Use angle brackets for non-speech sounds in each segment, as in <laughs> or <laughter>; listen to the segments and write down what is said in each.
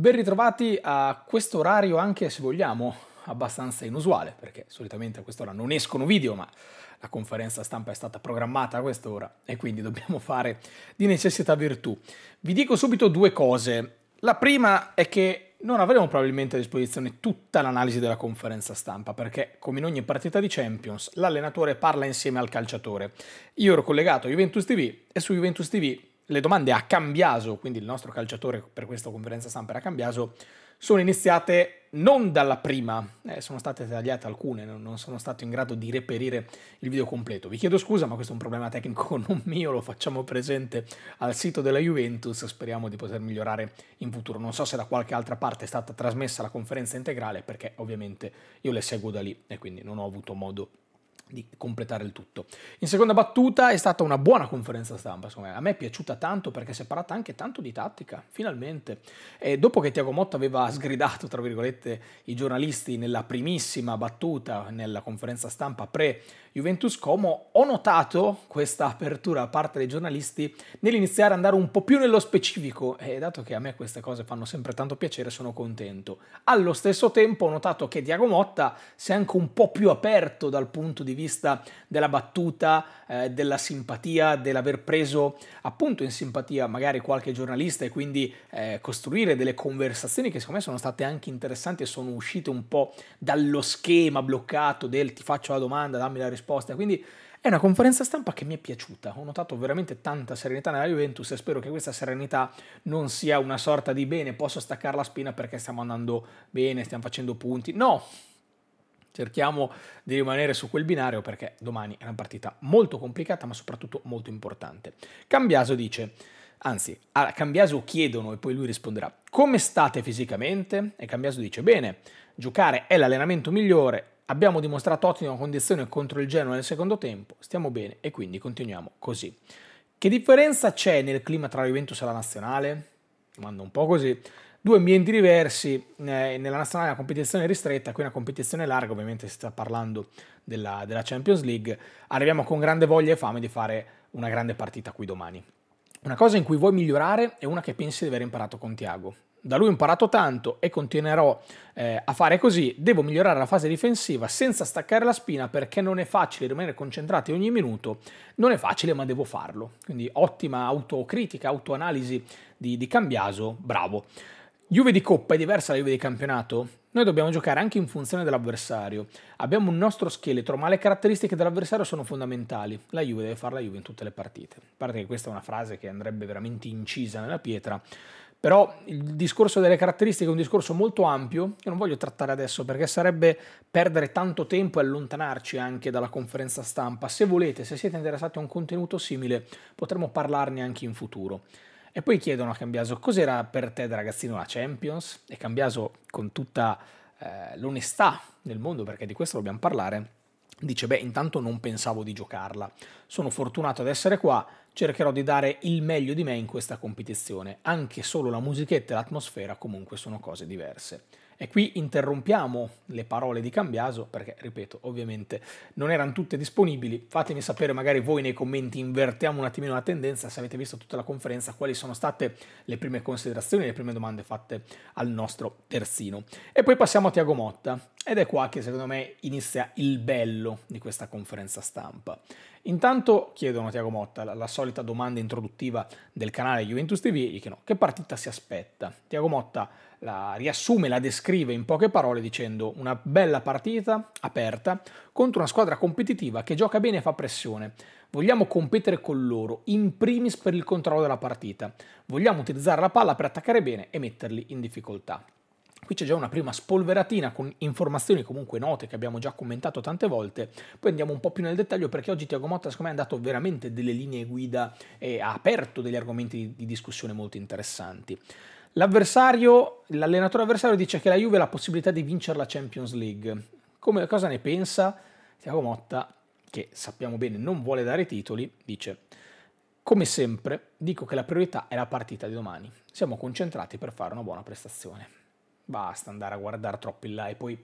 Ben ritrovati a questo orario anche se vogliamo abbastanza inusuale, perché solitamente a quest'ora non escono video, ma la conferenza stampa è stata programmata a quest'ora e quindi dobbiamo fare di necessità virtù. Vi dico subito due cose. La prima è che non avremo probabilmente a disposizione tutta l'analisi della conferenza stampa, perché come in ogni partita di Champions, l'allenatore parla insieme al calciatore. Io ero collegato a Juventus TV e su Juventus TV le domande a Cambiaso, quindi il nostro calciatore per questa conferenza stampa era Cambiaso, sono iniziate non dalla prima, eh, sono state tagliate alcune, non sono stato in grado di reperire il video completo. Vi chiedo scusa, ma questo è un problema tecnico <laughs> non mio, lo facciamo presente al sito della Juventus, speriamo di poter migliorare in futuro. Non so se da qualche altra parte è stata trasmessa la conferenza integrale, perché ovviamente io le seguo da lì e quindi non ho avuto modo di di completare il tutto. In seconda battuta è stata una buona conferenza stampa, secondo me. A me è piaciuta tanto perché si è parlata anche tanto di tattica, finalmente. E dopo che Tiago Motta aveva sgridato, tra virgolette, i giornalisti nella primissima battuta nella conferenza stampa pre-Juventus Como, ho notato questa apertura da parte dei giornalisti nell'iniziare ad andare un po' più nello specifico e dato che a me queste cose fanno sempre tanto piacere, sono contento. Allo stesso tempo ho notato che Tiago Motta si è anche un po' più aperto dal punto di vista vista della battuta, eh, della simpatia, dell'aver preso appunto in simpatia magari qualche giornalista e quindi eh, costruire delle conversazioni che secondo me sono state anche interessanti e sono uscite un po' dallo schema bloccato del ti faccio la domanda, dammi la risposta. Quindi è una conferenza stampa che mi è piaciuta, ho notato veramente tanta serenità nella Juventus e spero che questa serenità non sia una sorta di bene, posso staccare la spina perché stiamo andando bene, stiamo facendo punti. No, Cerchiamo di rimanere su quel binario perché domani è una partita molto complicata ma soprattutto molto importante. Cambiaso dice, anzi, a Cambiaso chiedono e poi lui risponderà, come state fisicamente? E Cambiaso dice, bene, giocare è l'allenamento migliore, abbiamo dimostrato ottima condizione contro il Genoa nel secondo tempo, stiamo bene e quindi continuiamo così. Che differenza c'è nel clima tra Juventus e la Nazionale? Domanda un po' così due ambienti diversi, eh, nella nazionale una competizione ristretta, qui una competizione larga, ovviamente si sta parlando della, della Champions League, arriviamo con grande voglia e fame di fare una grande partita qui domani. Una cosa in cui vuoi migliorare è una che pensi di aver imparato con Tiago. Da lui ho imparato tanto e continuerò eh, a fare così. Devo migliorare la fase difensiva senza staccare la spina perché non è facile rimanere concentrati ogni minuto. Non è facile, ma devo farlo. Quindi ottima autocritica, autoanalisi di, di Cambiaso. Bravo. Juve di Coppa è diversa da Juve di campionato? Noi dobbiamo giocare anche in funzione dell'avversario. Abbiamo un nostro scheletro, ma le caratteristiche dell'avversario sono fondamentali. La Juve deve fare la Juve in tutte le partite. A parte che questa è una frase che andrebbe veramente incisa nella pietra, però il discorso delle caratteristiche è un discorso molto ampio che non voglio trattare adesso perché sarebbe perdere tanto tempo e allontanarci anche dalla conferenza stampa. Se volete, se siete interessati a un contenuto simile, potremmo parlarne anche in futuro. E poi chiedono a Cambiaso cos'era per te da ragazzino la Champions e Cambiaso con tutta eh, l'onestà nel mondo, perché di questo dobbiamo parlare, dice beh intanto non pensavo di giocarla, sono fortunato ad essere qua, cercherò di dare il meglio di me in questa competizione, anche solo la musichetta e l'atmosfera comunque sono cose diverse. E qui interrompiamo le parole di Cambiaso perché, ripeto, ovviamente non erano tutte disponibili. Fatemi sapere magari voi nei commenti, invertiamo un attimino la tendenza, se avete visto tutta la conferenza, quali sono state le prime considerazioni, le prime domande fatte al nostro terzino. E poi passiamo a Tiago Motta ed è qua che secondo me inizia il bello di questa conferenza stampa. Intanto chiedono a Tiago Motta la, la, solita domanda introduttiva del canale Juventus TV dicono che partita si aspetta. Tiago Motta la riassume, la descrive in poche parole dicendo una bella partita aperta contro una squadra competitiva che gioca bene e fa pressione. Vogliamo competere con loro, in primis per il controllo della partita. Vogliamo utilizzare la palla per attaccare bene e metterli in difficoltà. Qui c'è già una prima spolveratina con informazioni comunque note che abbiamo già commentato tante volte, poi andiamo un po' più nel dettaglio perché oggi Tiago Motta secondo me ha dato veramente delle linee guida e ha aperto degli argomenti di discussione molto interessanti. L'avversario, l'allenatore avversario dice che la Juve ha la possibilità di vincere la Champions League. Come, cosa ne pensa? Tiago Motta, che sappiamo bene non vuole dare titoli, dice come sempre dico che la priorità è la partita di domani. Siamo concentrati per fare una buona prestazione basta andare a guardare troppo in là e poi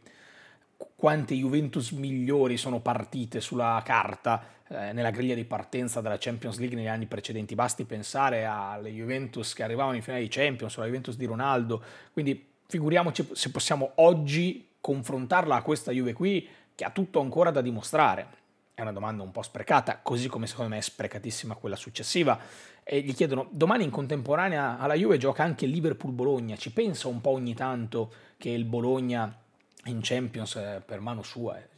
quante Juventus migliori sono partite sulla carta eh, nella griglia di partenza della Champions League negli anni precedenti. Basti pensare alle Juventus che arrivavano in finale di Champions, alla Juventus di Ronaldo. Quindi figuriamoci se possiamo oggi confrontarla a questa Juve qui che ha tutto ancora da dimostrare. È una domanda un po' sprecata, così come secondo me è sprecatissima quella successiva. E gli chiedono, domani in contemporanea alla Juve gioca anche Liverpool-Bologna, ci pensa un po' ogni tanto che il Bologna in Champions eh, per mano sua? Eh,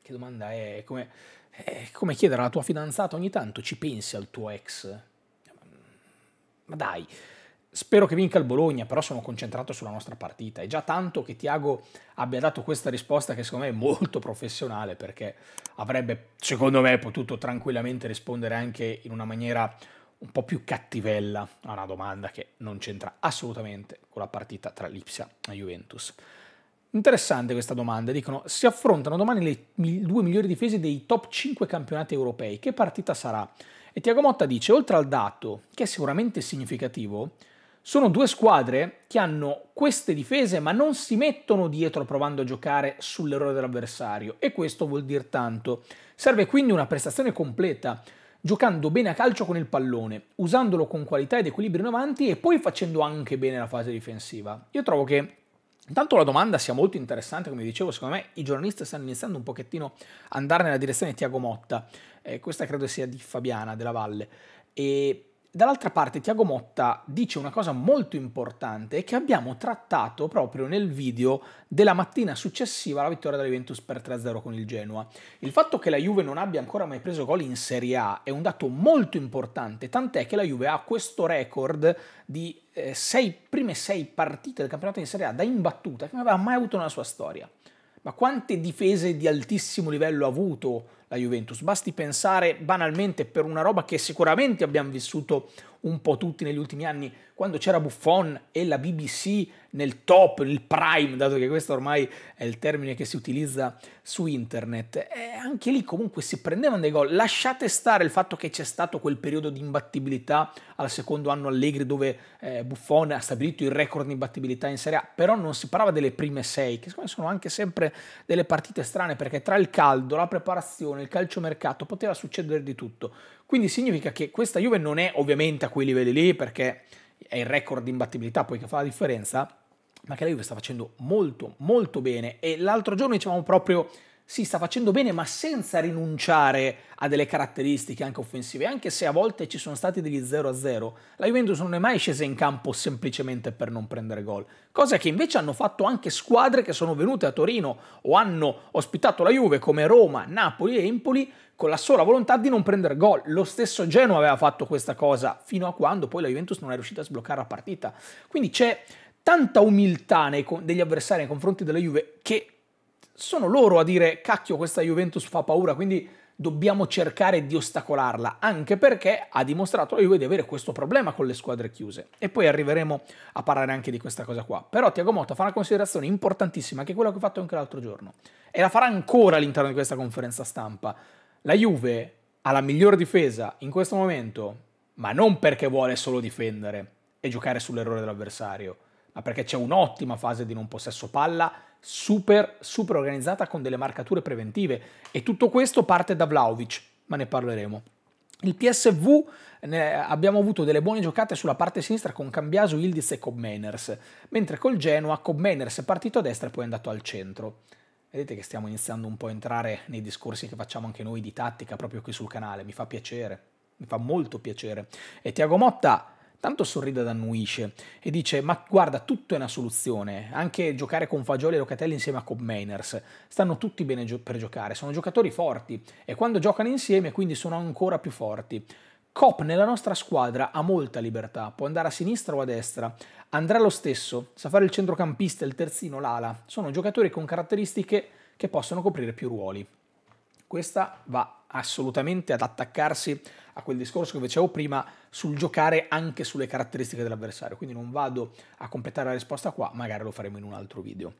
che domanda è? Come, è come chiedere alla tua fidanzata ogni tanto ci pensi al tuo ex? Ma dai, Spero che vinca il Bologna, però sono concentrato sulla nostra partita. È già tanto che Tiago abbia dato questa risposta che secondo me è molto professionale perché avrebbe, secondo me, potuto tranquillamente rispondere anche in una maniera un po' più cattivella a una domanda che non c'entra assolutamente con la partita tra Lipsia e Juventus. Interessante questa domanda, dicono si affrontano domani le due migliori difese dei top 5 campionati europei, che partita sarà? E Tiago Motta dice, oltre al dato, che è sicuramente significativo, sono due squadre che hanno queste difese ma non si mettono dietro provando a giocare sull'errore dell'avversario e questo vuol dire tanto. Serve quindi una prestazione completa, giocando bene a calcio con il pallone, usandolo con qualità ed equilibrio in avanti e poi facendo anche bene la fase difensiva. Io trovo che Intanto la domanda sia molto interessante, come dicevo, secondo me i giornalisti stanno iniziando un pochettino a andare nella direzione di Tiago Motta, eh, questa credo sia di Fabiana della Valle, e Dall'altra parte Tiago Motta dice una cosa molto importante che abbiamo trattato proprio nel video della mattina successiva alla vittoria della Juventus per 3-0 con il Genoa. Il fatto che la Juve non abbia ancora mai preso gol in Serie A è un dato molto importante, tant'è che la Juve ha questo record di eh, sei, prime sei partite del campionato in Serie A da imbattuta che non aveva mai avuto nella sua storia. Ma quante difese di altissimo livello ha avuto la Juventus. Basti pensare banalmente per una roba che sicuramente abbiamo vissuto un po' tutti negli ultimi anni, quando c'era Buffon e la BBC nel top, nel prime, dato che questo ormai è il termine che si utilizza su internet, e anche lì comunque si prendevano dei gol. Lasciate stare il fatto che c'è stato quel periodo di imbattibilità al secondo anno Allegri dove eh, Buffon ha stabilito il record di imbattibilità in Serie A, però non si parlava delle prime sei, che secondo me sono anche sempre delle partite strane perché tra il caldo, la preparazione, il calciomercato poteva succedere di tutto. Quindi significa che questa Juve non è ovviamente a quei livelli lì perché è il record di imbattibilità poi che fa la differenza, ma che la Juve sta facendo molto molto bene e l'altro giorno dicevamo proprio sì, sta facendo bene, ma senza rinunciare a delle caratteristiche anche offensive, anche se a volte ci sono stati degli 0-0. La Juventus non è mai scesa in campo semplicemente per non prendere gol, cosa che invece hanno fatto anche squadre che sono venute a Torino o hanno ospitato la Juve come Roma, Napoli e Empoli con la sola volontà di non prendere gol. Lo stesso Genoa aveva fatto questa cosa fino a quando poi la Juventus non è riuscita a sbloccare la partita. Quindi c'è tanta umiltà nei, degli avversari nei confronti della Juve che sono loro a dire cacchio questa Juventus fa paura, quindi dobbiamo cercare di ostacolarla, anche perché ha dimostrato la Juve di avere questo problema con le squadre chiuse. E poi arriveremo a parlare anche di questa cosa qua. Però Tiago Motta fa una considerazione importantissima, che è quella che ho fatto anche l'altro giorno, e la farà ancora all'interno di questa conferenza stampa. La Juve ha la miglior difesa in questo momento, ma non perché vuole solo difendere e giocare sull'errore dell'avversario, ma perché c'è un'ottima fase di non possesso palla super, super organizzata con delle marcature preventive. E tutto questo parte da Vlaovic, ma ne parleremo. Il PSV abbiamo avuto delle buone giocate sulla parte sinistra con Cambiaso, Ildiz e Cobmeners, mentre col Genoa Cobmeners è partito a destra e poi è andato al centro. Vedete che stiamo iniziando un po' a entrare nei discorsi che facciamo anche noi di tattica proprio qui sul canale, mi fa piacere, mi fa molto piacere. E Tiago Motta Tanto sorride ed annuisce e dice: Ma guarda, tutto è una soluzione. Anche giocare con Fagioli e Locatelli insieme a Cobb Mainers. Stanno tutti bene gio- per giocare, sono giocatori forti e quando giocano insieme, quindi sono ancora più forti. Cop nella nostra squadra ha molta libertà, può andare a sinistra o a destra, andrà lo stesso, sa fare il centrocampista, il terzino, l'ala. Sono giocatori con caratteristiche che possono coprire più ruoli. Questa va assolutamente ad attaccarsi a quel discorso che facevo prima sul giocare anche sulle caratteristiche dell'avversario, quindi non vado a completare la risposta qua, magari lo faremo in un altro video.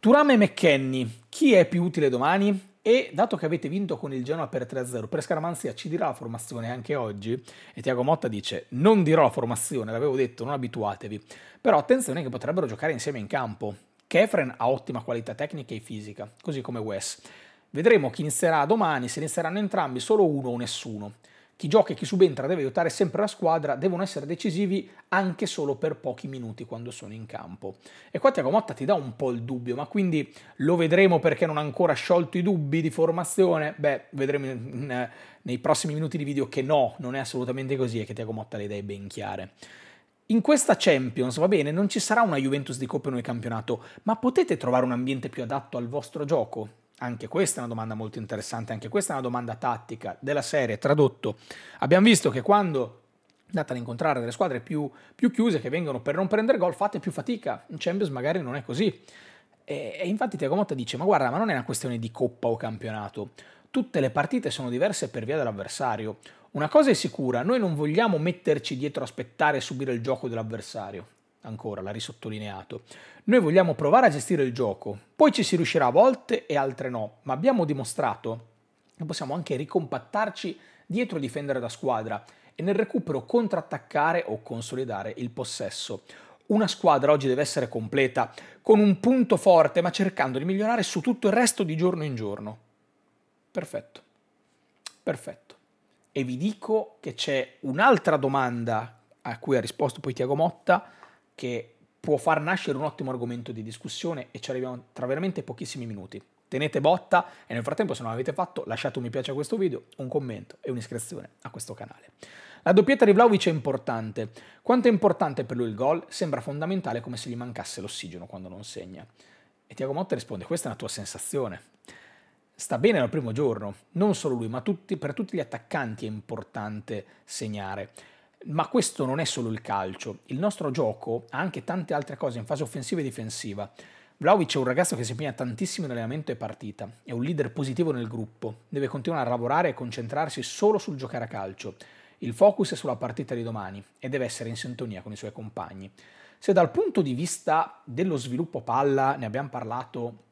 Turame e McKenny, chi è più utile domani? E dato che avete vinto con il Genoa per 3-0, per Scaramanzia ci dirà la formazione anche oggi? E Tiago Motta dice, non dirò la formazione, l'avevo detto, non abituatevi. Però attenzione che potrebbero giocare insieme in campo. Kefren ha ottima qualità tecnica e fisica, così come Wes. Vedremo chi inizierà domani, se inizieranno entrambi, solo uno o nessuno chi gioca e chi subentra deve aiutare sempre la squadra, devono essere decisivi anche solo per pochi minuti quando sono in campo. E qua Tiago Motta ti dà un po' il dubbio, ma quindi lo vedremo perché non ha ancora sciolto i dubbi di formazione? Beh, vedremo in, nei prossimi minuti di video che no, non è assolutamente così e che Tiago Motta le idee ben chiare. In questa Champions, va bene, non ci sarà una Juventus di Coppa in un campionato, ma potete trovare un ambiente più adatto al vostro gioco? Anche questa è una domanda molto interessante, anche questa è una domanda tattica della serie. Tradotto, abbiamo visto che quando andate ad incontrare delle squadre più, più chiuse che vengono per non prendere gol, fate più fatica. In Champions magari non è così. E, e infatti Tiago Motta dice, ma guarda, ma non è una questione di coppa o campionato. Tutte le partite sono diverse per via dell'avversario. Una cosa è sicura, noi non vogliamo metterci dietro, aspettare e subire il gioco dell'avversario ancora, l'ha risottolineato. Noi vogliamo provare a gestire il gioco, poi ci si riuscirà a volte e altre no, ma abbiamo dimostrato che possiamo anche ricompattarci dietro difendere da squadra e nel recupero contrattaccare o consolidare il possesso. Una squadra oggi deve essere completa, con un punto forte, ma cercando di migliorare su tutto il resto di giorno in giorno. Perfetto. Perfetto. E vi dico che c'è un'altra domanda a cui ha risposto poi Tiago Motta, che può far nascere un ottimo argomento di discussione e ci arriviamo tra veramente pochissimi minuti. Tenete botta e nel frattempo se non l'avete fatto lasciate un mi piace a questo video, un commento e un'iscrizione a questo canale. La doppietta di Vlaovic è importante. Quanto è importante per lui il gol sembra fondamentale come se gli mancasse l'ossigeno quando non segna. E Tiago Motta risponde questa è una tua sensazione. Sta bene dal primo giorno, non solo lui ma tutti, per tutti gli attaccanti è importante segnare ma questo non è solo il calcio, il nostro gioco ha anche tante altre cose in fase offensiva e difensiva. Vlaovic è un ragazzo che si impegna tantissimo in allenamento e partita, è un leader positivo nel gruppo, deve continuare a lavorare e concentrarsi solo sul giocare a calcio. Il focus è sulla partita di domani e deve essere in sintonia con i suoi compagni. Se dal punto di vista dello sviluppo palla ne abbiamo parlato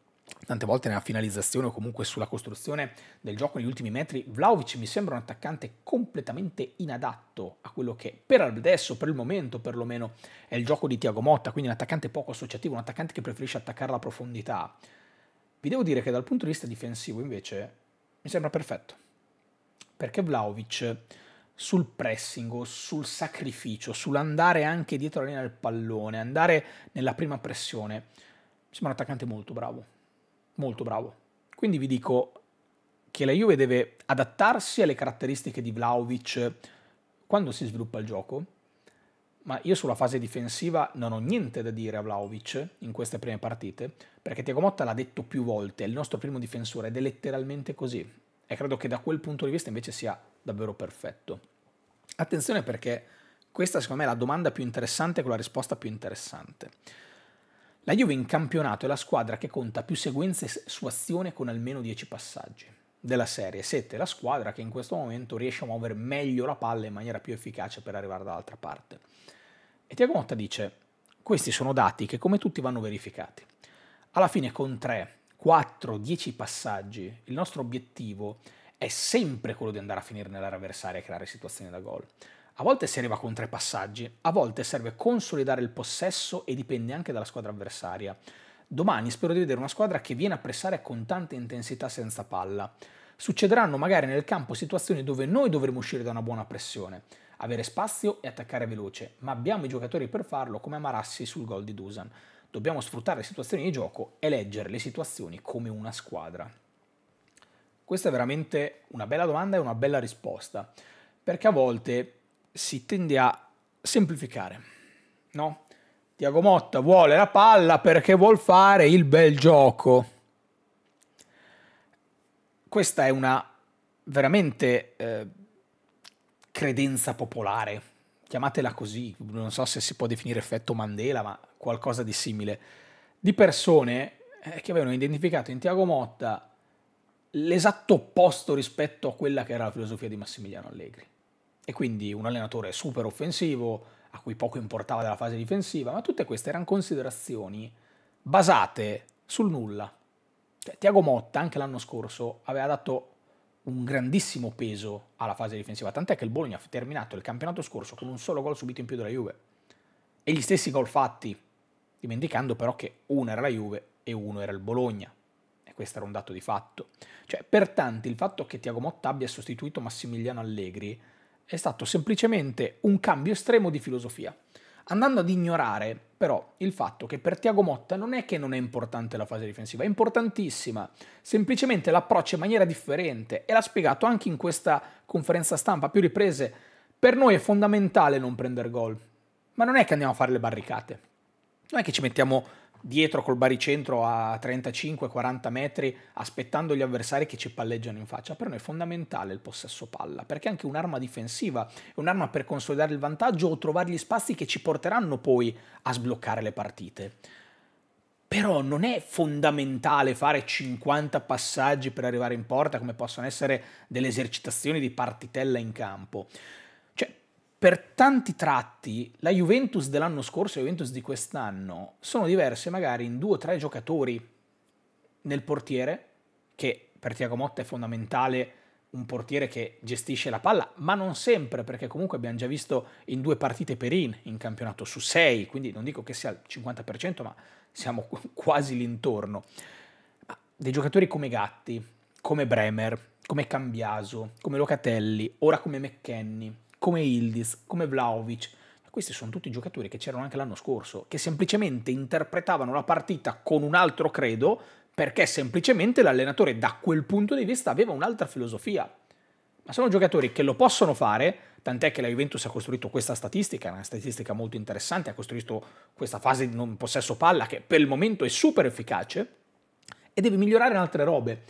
tante volte nella finalizzazione o comunque sulla costruzione del gioco negli ultimi metri, Vlaovic mi sembra un attaccante completamente inadatto a quello che per adesso, per il momento perlomeno, è il gioco di Tiago Motta, quindi un attaccante poco associativo, un attaccante che preferisce attaccare la profondità. Vi devo dire che dal punto di vista difensivo invece mi sembra perfetto, perché Vlaovic sul pressing, sul sacrificio, sull'andare anche dietro la linea del pallone, andare nella prima pressione, mi sembra un attaccante molto bravo molto bravo. Quindi vi dico che la Juve deve adattarsi alle caratteristiche di Vlaovic quando si sviluppa il gioco, ma io sulla fase difensiva non ho niente da dire a Vlaovic in queste prime partite, perché Tiago Motta l'ha detto più volte, è il nostro primo difensore ed è letteralmente così. E credo che da quel punto di vista invece sia davvero perfetto. Attenzione perché questa secondo me è la domanda più interessante con la risposta più interessante. La Juve in campionato è la squadra che conta più sequenze su azione con almeno 10 passaggi della serie, 7 è la squadra che in questo momento riesce a muovere meglio la palla in maniera più efficace per arrivare dall'altra parte. E Tiago Motta dice, questi sono dati che come tutti vanno verificati. Alla fine con 3, 4, 10 passaggi il nostro obiettivo è sempre quello di andare a finire nell'area avversaria e creare situazioni da gol. A volte si arriva con tre passaggi, a volte serve consolidare il possesso e dipende anche dalla squadra avversaria. Domani spero di vedere una squadra che viene a pressare con tanta intensità senza palla. Succederanno magari nel campo situazioni dove noi dovremo uscire da una buona pressione, avere spazio e attaccare veloce, ma abbiamo i giocatori per farlo come Amarassi sul gol di Dusan. Dobbiamo sfruttare le situazioni di gioco e leggere le situazioni come una squadra. Questa è veramente una bella domanda e una bella risposta, perché a volte si tende a semplificare, no? Tiago Motta vuole la palla perché vuol fare il bel gioco. Questa è una veramente eh, credenza popolare, chiamatela così, non so se si può definire effetto Mandela, ma qualcosa di simile, di persone eh, che avevano identificato in Tiago Motta l'esatto opposto rispetto a quella che era la filosofia di Massimiliano Allegri e quindi un allenatore super offensivo a cui poco importava della fase difensiva, ma tutte queste erano considerazioni basate sul nulla. Cioè, Tiago Motta anche l'anno scorso aveva dato un grandissimo peso alla fase difensiva, tant'è che il Bologna ha terminato il campionato scorso con un solo gol subito in più della Juve e gli stessi gol fatti, dimenticando però che uno era la Juve e uno era il Bologna. E questo era un dato di fatto. Cioè, per tanti il fatto che Tiago Motta abbia sostituito Massimiliano Allegri è stato semplicemente un cambio estremo di filosofia, andando ad ignorare però il fatto che per Tiago Motta non è che non è importante la fase difensiva, è importantissima, semplicemente l'approccio in maniera differente e l'ha spiegato anche in questa conferenza stampa più riprese, per noi è fondamentale non prendere gol, ma non è che andiamo a fare le barricate, non è che ci mettiamo dietro col baricentro a 35-40 metri, aspettando gli avversari che ci palleggiano in faccia. Per noi è fondamentale il possesso palla, perché è anche un'arma difensiva, è un'arma per consolidare il vantaggio o trovare gli spazi che ci porteranno poi a sbloccare le partite. Però non è fondamentale fare 50 passaggi per arrivare in porta come possono essere delle esercitazioni di partitella in campo per tanti tratti la Juventus dell'anno scorso e la Juventus di quest'anno sono diverse magari in due o tre giocatori nel portiere, che per Tiago Motta è fondamentale un portiere che gestisce la palla, ma non sempre, perché comunque abbiamo già visto in due partite Perin in, campionato su sei, quindi non dico che sia il 50%, ma siamo <laughs> quasi l'intorno. Dei giocatori come Gatti, come Bremer, come Cambiaso, come Locatelli, ora come McKenny, come Ildis, come Vlaovic. questi sono tutti giocatori che c'erano anche l'anno scorso, che semplicemente interpretavano la partita con un altro credo perché semplicemente l'allenatore da quel punto di vista aveva un'altra filosofia. Ma sono giocatori che lo possono fare, tant'è che la Juventus ha costruito questa statistica, una statistica molto interessante, ha costruito questa fase di non possesso palla che per il momento è super efficace e deve migliorare in altre robe.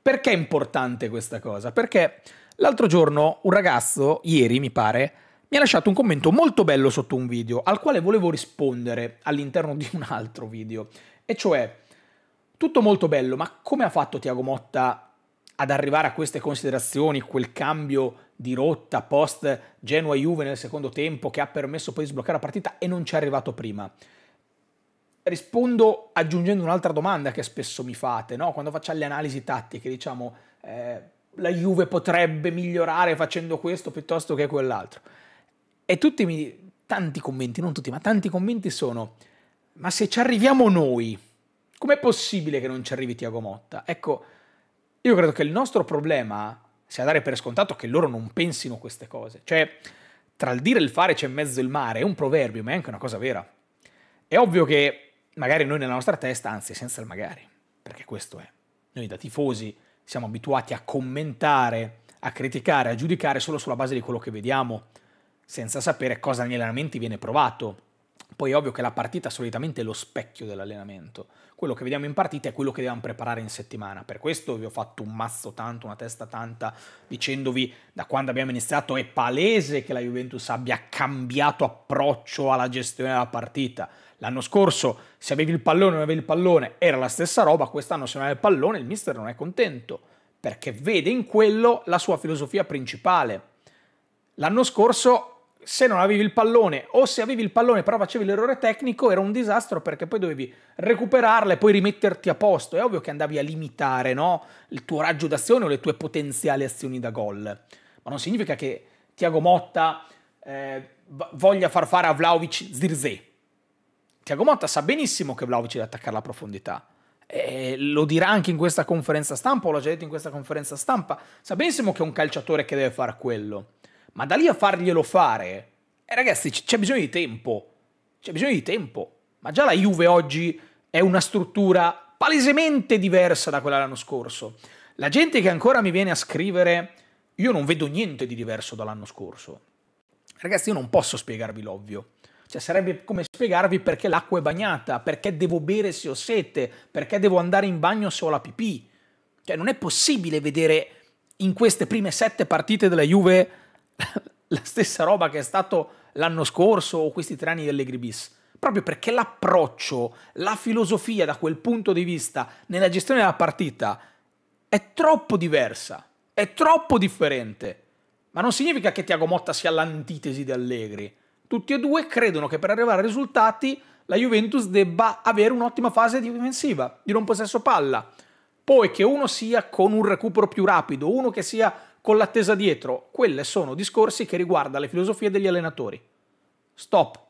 Perché è importante questa cosa? Perché L'altro giorno un ragazzo, ieri mi pare, mi ha lasciato un commento molto bello sotto un video al quale volevo rispondere all'interno di un altro video. E cioè, tutto molto bello, ma come ha fatto Tiago Motta ad arrivare a queste considerazioni, quel cambio di rotta post Genoa-Juve nel secondo tempo che ha permesso poi di sbloccare la partita e non ci è arrivato prima? Rispondo aggiungendo un'altra domanda che spesso mi fate, no? quando faccio le analisi tattiche, diciamo... Eh, la Juve potrebbe migliorare facendo questo piuttosto che quell'altro. E tutti mi, tanti commenti, non tutti, ma tanti commenti sono, ma se ci arriviamo noi, com'è possibile che non ci arrivi Tiago Motta? Ecco, io credo che il nostro problema sia dare per scontato che loro non pensino queste cose. Cioè, tra il dire e il fare c'è mezzo il mare, è un proverbio, ma è anche una cosa vera. È ovvio che magari noi nella nostra testa, anzi senza il magari, perché questo è, noi da tifosi siamo abituati a commentare, a criticare, a giudicare solo sulla base di quello che vediamo, senza sapere cosa negli allenamenti viene provato. Poi è ovvio che la partita solitamente è lo specchio dell'allenamento. Quello che vediamo in partita è quello che dobbiamo preparare in settimana. Per questo vi ho fatto un mazzo tanto, una testa tanta, dicendovi da quando abbiamo iniziato è palese che la Juventus abbia cambiato approccio alla gestione della partita L'anno scorso se avevi il pallone o non avevi il pallone era la stessa roba, quest'anno se non hai il pallone il mister non è contento, perché vede in quello la sua filosofia principale. L'anno scorso se non avevi il pallone o se avevi il pallone però facevi l'errore tecnico era un disastro perché poi dovevi recuperarla e poi rimetterti a posto. È ovvio che andavi a limitare no? il tuo raggio d'azione o le tue potenziali azioni da gol. Ma non significa che Tiago Motta eh, voglia far fare a Vlaovic Zirze. Tiago Motta sa benissimo che Vlaovic deve attaccare la profondità. E lo dirà anche in questa conferenza stampa, o l'ha già detto in questa conferenza stampa. Sa benissimo che è un calciatore che deve fare quello. Ma da lì a farglielo fare, eh, ragazzi, c'è bisogno di tempo. C'è bisogno di tempo. Ma già la Juve oggi è una struttura palesemente diversa da quella dell'anno scorso. La gente che ancora mi viene a scrivere, io non vedo niente di diverso dall'anno scorso. Ragazzi, io non posso spiegarvi l'ovvio. Cioè sarebbe come spiegarvi perché l'acqua è bagnata, perché devo bere se ho sete, perché devo andare in bagno se ho la pipì. Cioè non è possibile vedere in queste prime sette partite della Juve <laughs> la stessa roba che è stato l'anno scorso o questi tre anni di Allegri bis. Proprio perché l'approccio, la filosofia da quel punto di vista nella gestione della partita è troppo diversa, è troppo differente. Ma non significa che Tiago Motta sia l'antitesi di Allegri tutti e due credono che per arrivare ai risultati la Juventus debba avere un'ottima fase difensiva, di non possesso palla. Poi che uno sia con un recupero più rapido, uno che sia con l'attesa dietro, quelle sono discorsi che riguardano le filosofie degli allenatori. Stop.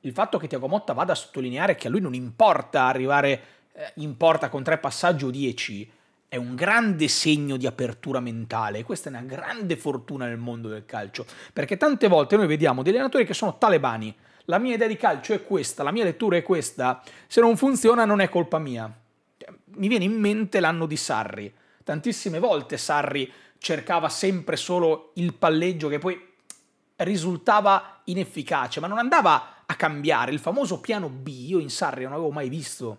Il fatto che Tiago Motta vada a sottolineare che a lui non importa arrivare eh, in porta con tre passaggi o dieci, è un grande segno di apertura mentale questa è una grande fortuna nel mondo del calcio, perché tante volte noi vediamo degli allenatori che sono talebani, la mia idea di calcio è questa, la mia lettura è questa, se non funziona non è colpa mia. Cioè, mi viene in mente l'anno di Sarri, tantissime volte Sarri cercava sempre solo il palleggio che poi risultava inefficace, ma non andava a cambiare il famoso piano B, io in Sarri non avevo mai visto.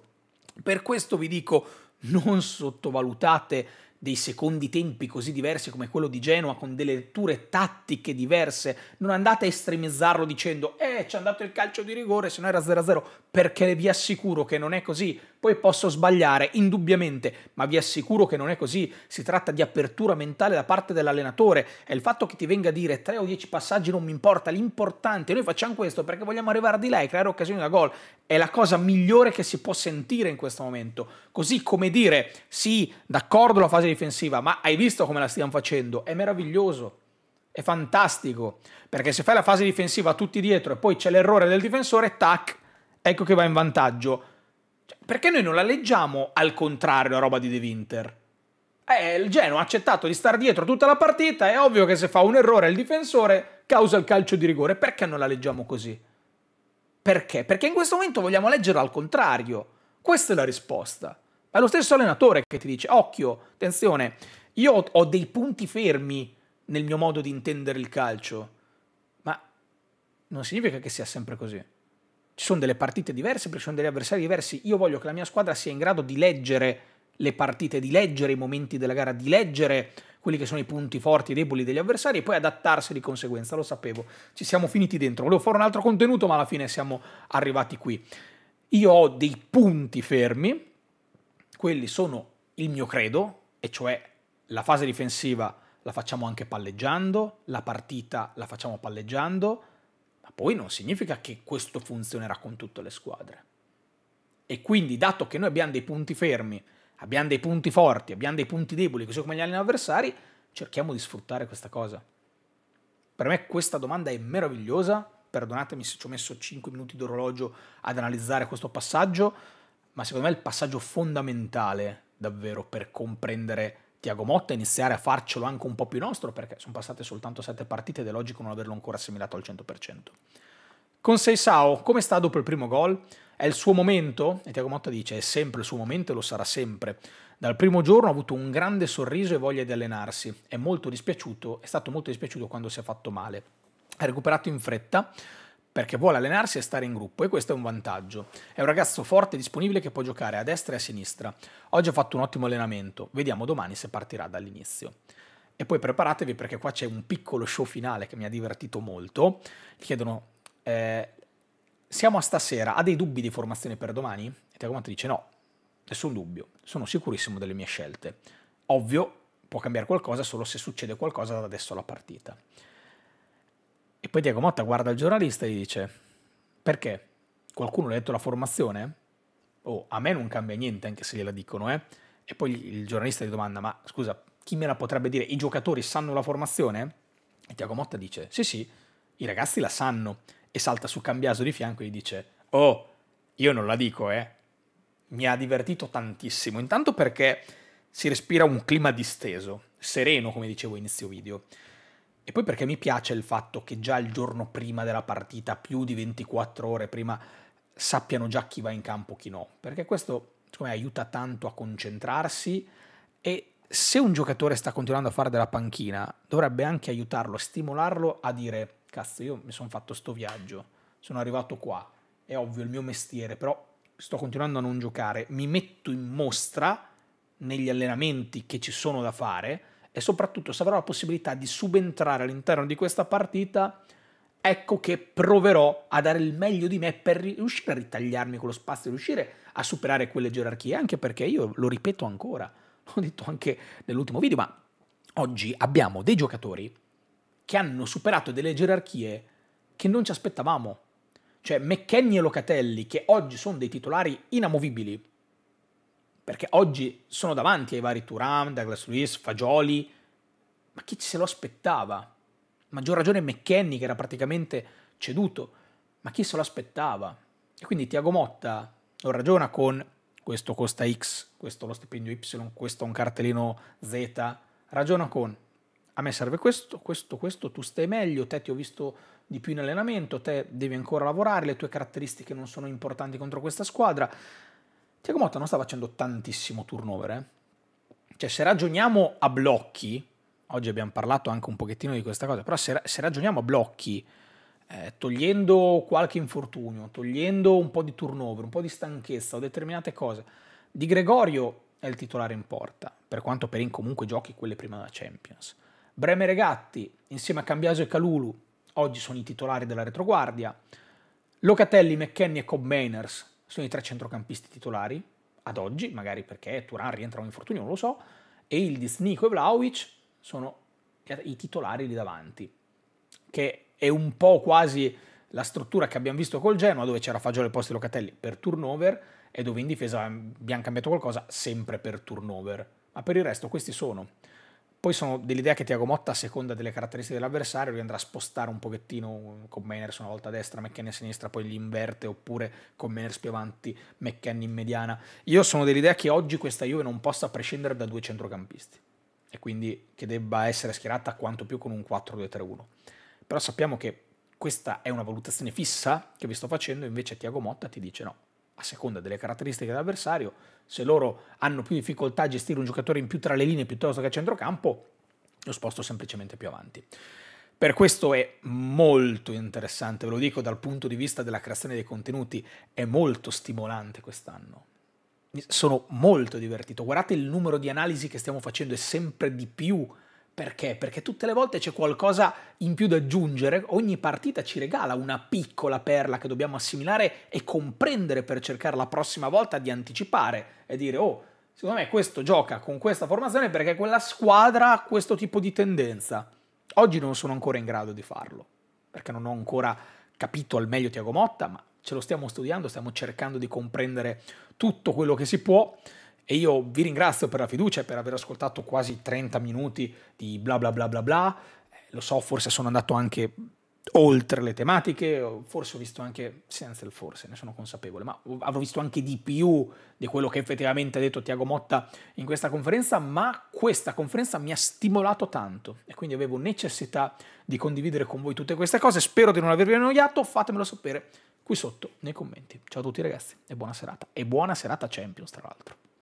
Per questo vi dico non sottovalutate dei secondi tempi così diversi come quello di Genoa, con delle letture tattiche diverse, non andate a estremizzarlo dicendo eh, ci è andato il calcio di rigore, se no era 0-0, perché vi assicuro che non è così. Poi posso sbagliare, indubbiamente, ma vi assicuro che non è così. Si tratta di apertura mentale da parte dell'allenatore. È il fatto che ti venga a dire 3 o 10 passaggi non mi importa, l'importante, è noi facciamo questo perché vogliamo arrivare di là e creare occasioni da gol. È la cosa migliore che si può sentire in questo momento. Così come dire, sì, d'accordo la fase difensiva, ma hai visto come la stiamo facendo? È meraviglioso è fantastico perché se fai la fase difensiva tutti dietro e poi c'è l'errore del difensore, tac, ecco che va in vantaggio perché noi non la leggiamo al contrario la roba di De Winter? Eh, il Genoa ha accettato di stare dietro tutta la partita, è ovvio che se fa un errore il difensore causa il calcio di rigore, perché non la leggiamo così? Perché? Perché in questo momento vogliamo leggerla al contrario. Questa è la risposta. È lo stesso allenatore che ti dice, occhio, attenzione, io ho dei punti fermi nel mio modo di intendere il calcio, ma non significa che sia sempre così ci sono delle partite diverse perché ci sono degli avversari diversi. Io voglio che la mia squadra sia in grado di leggere le partite, di leggere i momenti della gara, di leggere quelli che sono i punti forti e deboli degli avversari e poi adattarsi di conseguenza. Lo sapevo, ci siamo finiti dentro. Volevo fare un altro contenuto, ma alla fine siamo arrivati qui. Io ho dei punti fermi, quelli sono il mio credo, e cioè la fase difensiva la facciamo anche palleggiando, la partita la facciamo palleggiando, ma poi non significa che questo funzionerà con tutte le squadre. E quindi, dato che noi abbiamo dei punti fermi, abbiamo dei punti forti, abbiamo dei punti deboli, così come gli alieni avversari, cerchiamo di sfruttare questa cosa. Per me questa domanda è meravigliosa, perdonatemi se ci ho messo 5 minuti d'orologio ad analizzare questo passaggio, ma secondo me è il passaggio fondamentale davvero per comprendere Tiago Motta iniziare a farcelo anche un po' più nostro, perché sono passate soltanto sette partite ed è logico non averlo ancora assimilato al 100%. Con Seisao, come sta dopo il primo gol? È il suo momento? E Tiago Motta dice, è sempre il suo momento e lo sarà sempre. Dal primo giorno ha avuto un grande sorriso e voglia di allenarsi. È molto dispiaciuto, è stato molto dispiaciuto quando si è fatto male. Ha recuperato in fretta, perché vuole allenarsi e stare in gruppo e questo è un vantaggio. È un ragazzo forte e disponibile che può giocare a destra e a sinistra. Oggi ha fatto un ottimo allenamento, vediamo domani se partirà dall'inizio. E poi preparatevi perché qua c'è un piccolo show finale che mi ha divertito molto. Ti chiedono, eh, siamo a stasera, ha dei dubbi di formazione per domani? E Telecomando dice no, nessun dubbio, sono sicurissimo delle mie scelte. Ovvio, può cambiare qualcosa solo se succede qualcosa da adesso alla partita. E poi Diego Motta guarda il giornalista e gli dice, perché? Qualcuno ha detto la formazione? Oh, a me non cambia niente anche se gliela dicono, eh? E poi il giornalista gli domanda, ma scusa, chi me la potrebbe dire? I giocatori sanno la formazione? E Tiago Motta dice, sì sì, i ragazzi la sanno. E salta su Cambiaso di fianco e gli dice, oh, io non la dico, eh? Mi ha divertito tantissimo, intanto perché si respira un clima disteso, sereno, come dicevo inizio video. E poi perché mi piace il fatto che già il giorno prima della partita, più di 24 ore prima, sappiano già chi va in campo e chi no. Perché questo, me, aiuta tanto a concentrarsi e se un giocatore sta continuando a fare della panchina, dovrebbe anche aiutarlo, stimolarlo a dire cazzo, io mi sono fatto sto viaggio, sono arrivato qua, è ovvio il mio mestiere, però sto continuando a non giocare, mi metto in mostra negli allenamenti che ci sono da fare e soprattutto se avrò la possibilità di subentrare all'interno di questa partita, ecco che proverò a dare il meglio di me per riuscire a ritagliarmi quello spazio, riuscire a superare quelle gerarchie, anche perché io lo ripeto ancora, <laughs> l'ho detto anche nell'ultimo video, ma oggi abbiamo dei giocatori che hanno superato delle gerarchie che non ci aspettavamo. Cioè McKenny e Locatelli, che oggi sono dei titolari inamovibili, perché oggi sono davanti ai vari Turam, Douglas Lewis, Fagioli, ma chi se lo aspettava? Maggior ragione McKenny che era praticamente ceduto, ma chi se lo aspettava? E quindi Tiago Motta non ragiona con questo costa X, questo lo stipendio Y, questo un cartellino Z, ragiona con a me serve questo, questo, questo, tu stai meglio, te ti ho visto di più in allenamento, te devi ancora lavorare, le tue caratteristiche non sono importanti contro questa squadra, Tiago Motta non sta facendo tantissimo turnover. Eh? Cioè, se ragioniamo a blocchi, oggi abbiamo parlato anche un pochettino di questa cosa, però se, se ragioniamo a blocchi, eh, togliendo qualche infortunio, togliendo un po' di turnover, un po' di stanchezza o determinate cose, Di Gregorio è il titolare in porta, per quanto Perin comunque giochi quelle prima della Champions. Breme Regatti, insieme a Cambiaso e Calulu, oggi sono i titolari della retroguardia. Locatelli, McKenny e Cobb Mainers sono i tre centrocampisti titolari ad oggi, magari perché Turan rientra un infortunio, non lo so, e Ildis, Nico e Vlaovic sono i titolari lì davanti, che è un po' quasi la struttura che abbiamo visto col Genoa, dove c'era Fagiolo e Posti Locatelli per turnover, e dove in difesa abbiamo cambiato qualcosa sempre per turnover. Ma per il resto questi sono poi sono dell'idea che Tiago Motta, a seconda delle caratteristiche dell'avversario, lui andrà a spostare un pochettino con Mainers una volta a destra, McKenny a sinistra, poi gli inverte, oppure con Mainers più avanti, McKenny in mediana. Io sono dell'idea che oggi questa Juve non possa prescindere da due centrocampisti e quindi che debba essere schierata quanto più con un 4-2-3-1. Però sappiamo che questa è una valutazione fissa che vi sto facendo, invece Tiago Motta ti dice no, a seconda delle caratteristiche dell'avversario, se loro hanno più difficoltà a gestire un giocatore in più tra le linee piuttosto che a centrocampo, lo sposto semplicemente più avanti. Per questo è molto interessante, ve lo dico dal punto di vista della creazione dei contenuti, è molto stimolante quest'anno. Sono molto divertito, guardate il numero di analisi che stiamo facendo, è sempre di più perché? Perché tutte le volte c'è qualcosa in più da aggiungere, ogni partita ci regala una piccola perla che dobbiamo assimilare e comprendere per cercare la prossima volta di anticipare e dire oh, secondo me questo gioca con questa formazione perché quella squadra ha questo tipo di tendenza. Oggi non sono ancora in grado di farlo, perché non ho ancora capito al meglio Tiago Motta, ma ce lo stiamo studiando, stiamo cercando di comprendere tutto quello che si può e io vi ringrazio per la fiducia e per aver ascoltato quasi 30 minuti di bla bla bla bla bla. Eh, lo so, forse sono andato anche oltre le tematiche, forse ho visto anche, senza il forse, ne sono consapevole, ma avrò visto anche di più di quello che effettivamente ha detto Tiago Motta in questa conferenza, ma questa conferenza mi ha stimolato tanto e quindi avevo necessità di condividere con voi tutte queste cose, spero di non avervi annoiato, fatemelo sapere qui sotto nei commenti. Ciao a tutti ragazzi e buona serata, e buona serata Champions tra l'altro.